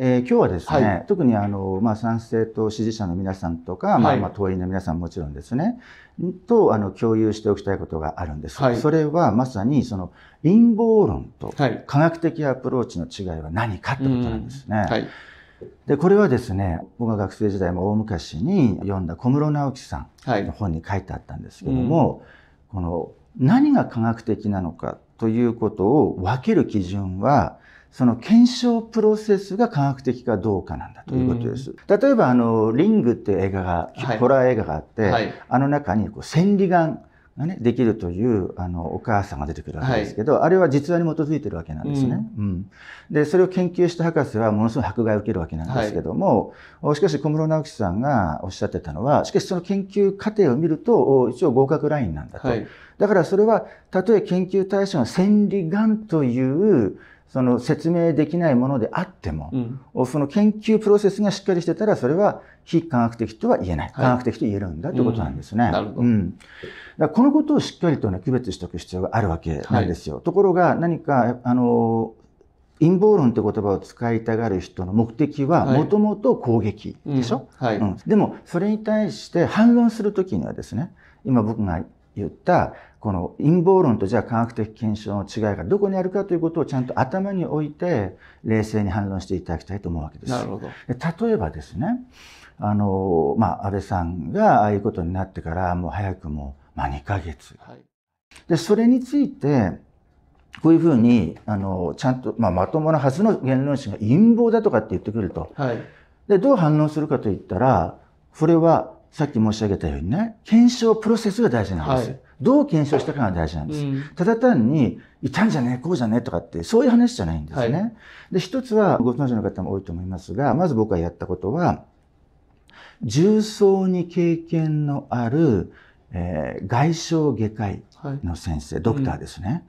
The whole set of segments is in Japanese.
え今日はですね、はい、特にあの、まあ、賛成党支持者の皆さんとか、はい、まあ、まあ、党員の皆さんもちろんですね、と、あの、共有しておきたいことがあるんです。はい、それは、まさに、その、陰謀論と科学的アプローチの違いは何かってことなんですね。はい、で、これはですね、僕が学生時代も大昔に読んだ小室直樹さんの本に書いてあったんですけども、この、何が科学的なのかということを分ける基準は、その検証プロセスが科学的かどうかなんだということです。例えば、あの、リングって映画が、はい、ホラー映画があって、はい、あの中にこう千里眼、がね、できるというあのお母さんが出てくるわけですけど、はい、あれは実話に基づいてるわけなんですね、うん、うん、でそれを研究した博士はものすごい迫害を受けるわけなんですけども、はい、しかし小室直樹さんがおっしゃってたのはしかしその研究過程を見ると一応合格ラインなんだと、はい、だからそれはたとえ研究対象の千里眼というその説明できないものであっても、うん、その研究プロセスがしっかりしてたら、それは非科学的とは言えない。科学的と言えるんだということなんですね。はい、うん、なるほど。うん、だこのことをしっかりとね、区別しておく必要があるわけなんですよ。はい、ところが、何か、あの、陰謀論って言葉を使いたがる人の目的はもともと攻撃でしょ、はい、うんはいうん、でもそれに対して反論する時にはですね今僕が言ったこの陰謀論とじゃあ科学的検証の違いがどこにあるかということをちゃんと頭に置いて冷静に反論していただきたいと思うわけです。なるほど例えばですねあの、まあ、安倍さんがああいうことになってからもう早くも、まあ、2ヶ月、はい、でそれについてこういうふうにあのちゃんと、まあ、まともなはずの言論誌が陰謀だとかって言ってくると、はい、でどう反論するかといったらこれはさっき申し上げたようにね検証プロセスが大事なんです。はいどう検証したかが大事なんです。うん、ただ単に、いたんじゃねえ、こうじゃねえとかって、そういう話じゃないんですね。はい、で、一つは、ご存知の方も多いと思いますが、まず僕がやったことは、重層に経験のある、えー、外傷外科医の先生、はい、ドクターですね。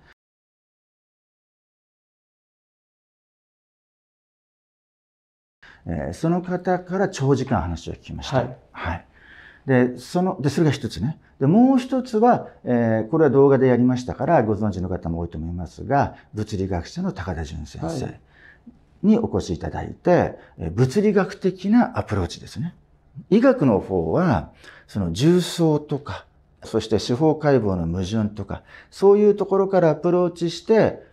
うんえー、その方から長時間話を聞きました。はい、はい、で、その、で、それが一つね。で、もう一つは、えー、これは動画でやりましたから、ご存知の方も多いと思いますが、物理学者の高田純先生にお越しいただいて、はい、物理学的なアプローチですね。医学の方は、その重層とか、そして司法解剖の矛盾とか、そういうところからアプローチして、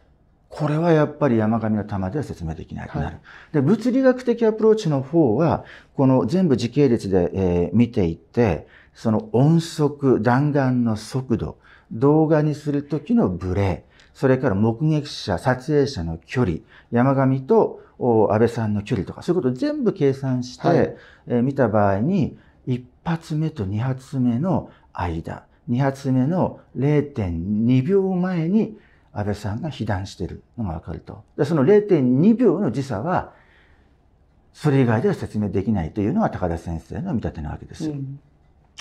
これはやっぱり山上の玉では説明できなくなる。はい、で物理学的アプローチの方は、この全部時系列で、えー、見ていって、その音速、弾丸の速度、動画にするときのブレ、それから目撃者、撮影者の距離、山上と安倍さんの距離とか、そういうことを全部計算して、はい、えー、見た場合に、1発目と2発目の間、2発目の0.2秒前に安倍さんが被弾しているのがわかると。でその0.2秒の時差は、それ以外では説明できないというのが高田先生の見立てなわけです。うん、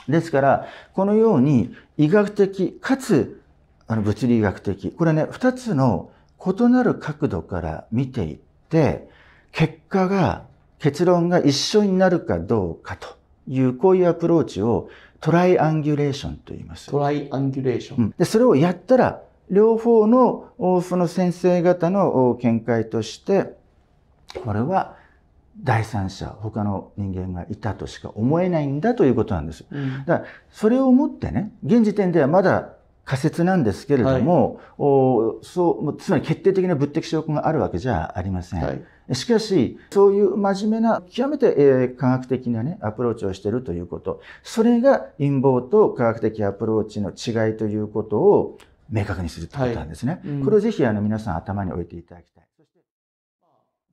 ですから、このように医学的かつあの物理学的、これね、二つの異なる角度から見ていって、結果が、結論が一緒になるかどうかという、こういうアプローチをトライアンギュレーションと言います。トライアンギュレーション。うん、で、それをやったら両方のその先生方の見解として、これは第三者、他の人間がいたとしか思えないんだということなんです。うん、だからそれをもってね、現時点ではまだ仮説なんですけれども、はい、そうつまり決定的な物的証拠があるわけじゃありません。はい、しかし、そういう真面目な、極めて、えー、科学的な、ね、アプローチをしているということ、それが陰謀と科学的アプローチの違いということを明確にするってことなんですね。はいうん、これをぜひあの皆さん頭に置いていただきたい。そして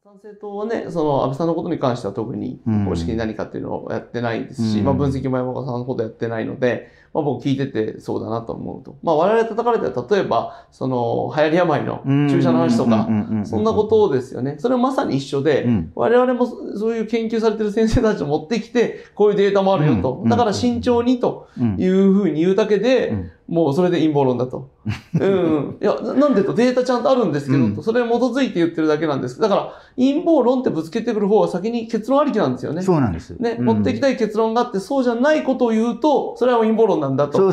参政党はね、その安倍さんのことに関しては特に公式に何かっていうのをやってないですし、うん、まあ分析も山岡さんのことやってないので、まあ僕聞いててそうだなと思うと。まあ我々叩かれては例えば、その流行り病の注射の話とか、そんなことですよね。それはまさに一緒で、われ我々もそういう研究されてる先生たちを持ってきて、こういうデータもあるよと。だから慎重にというふうに言うだけで、もうそれで陰謀論だと。うん。いや、なんでと、データちゃんとあるんですけど、それに基づいて言ってるだけなんです。だから、陰謀論ってぶつけてくる方は先に結論ありきなんですよね。そうなんです。ね、うん、持ってきたい結論があって、そうじゃないことを言うと、それは陰謀論なんだと。いうふ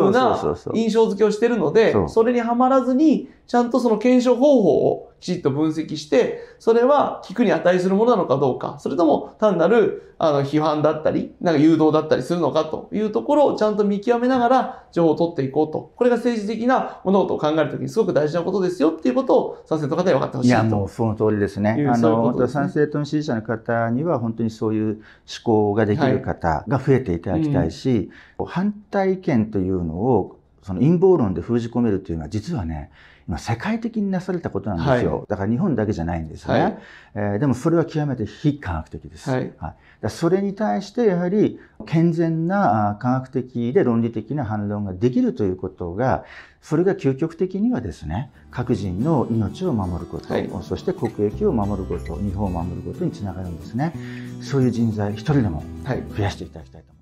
うな印象付けをしてるので、それにはまらずに、ちゃんとその検証方法をきちっと分析して、それは聞くに値するものなのかどうか、それとも単なるあの批判だったり、なんか誘導だったりするのかというところをちゃんと見極めながら情報を取っていこうと。これが政治的な物事を考えるときにすごく大事なことですよっていうことを賛成の方に分かってほしいとい。いや、もうその通りですね。あの、ね、賛成党の支持者の方には本当にそういう思考ができる方が増えていただきたいし、はいうん、反対意見というのをその陰謀論で封じ込めるというのは実はね、世界的になされたことなんですよ、はい、だから日本だけじゃないんですね、はい、えー、でもそれは極めて非科学的です、はい、はい、それに対してやはり健全な科学的で論理的な反論ができるということがそれが究極的にはですね各人の命を守ること、はい、そして国益を守ること日本を守ることにつながるんですねそういう人材一人でも増やしていただきたいと思います、